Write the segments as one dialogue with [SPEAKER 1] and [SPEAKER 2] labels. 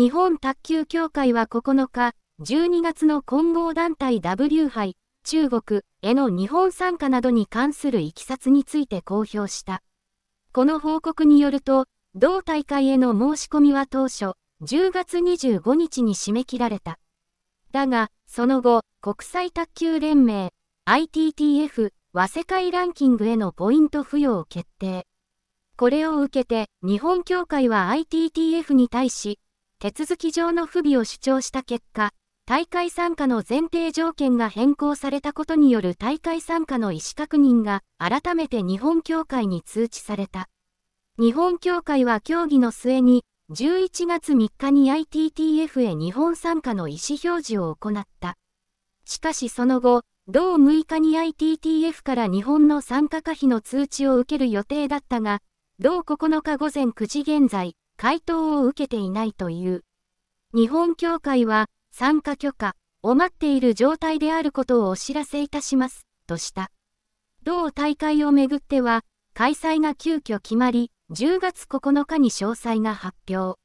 [SPEAKER 1] 日本卓球協会は9日、12月の混合団体 W 杯、中国への日本参加などに関するいきさつについて公表した。この報告によると、同大会への申し込みは当初、10月25日に締め切られた。だが、その後、国際卓球連盟、ITTF は世界ランキングへのポイント付与を決定。これを受けて、日本協会は ITTF に対し、手続き上の不備を主張した結果、大会参加の前提条件が変更されたことによる大会参加の意思確認が改めて日本協会に通知された。日本協会は協議の末に、11月3日に ITTF へ日本参加の意思表示を行った。しかしその後、同6日に ITTF から日本の参加可否の通知を受ける予定だったが、同9日午前9時現在、回答を受けていないという。日本協会は参加許可を待っている状態であることをお知らせいたします、とした。同大会をめぐっては、開催が急遽決まり、10月9日に詳細が発表。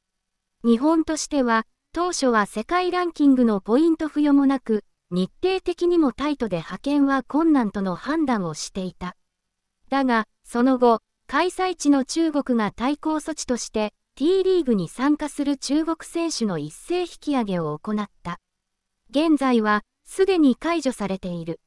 [SPEAKER 1] 日本としては、当初は世界ランキングのポイント付与もなく、日程的にもタイトで派遣は困難との判断をしていた。だが、その後、開催地の中国が対抗措置として、T リーグに参加する中国選手の一斉引き上げを行った。現在はすでに解除されている。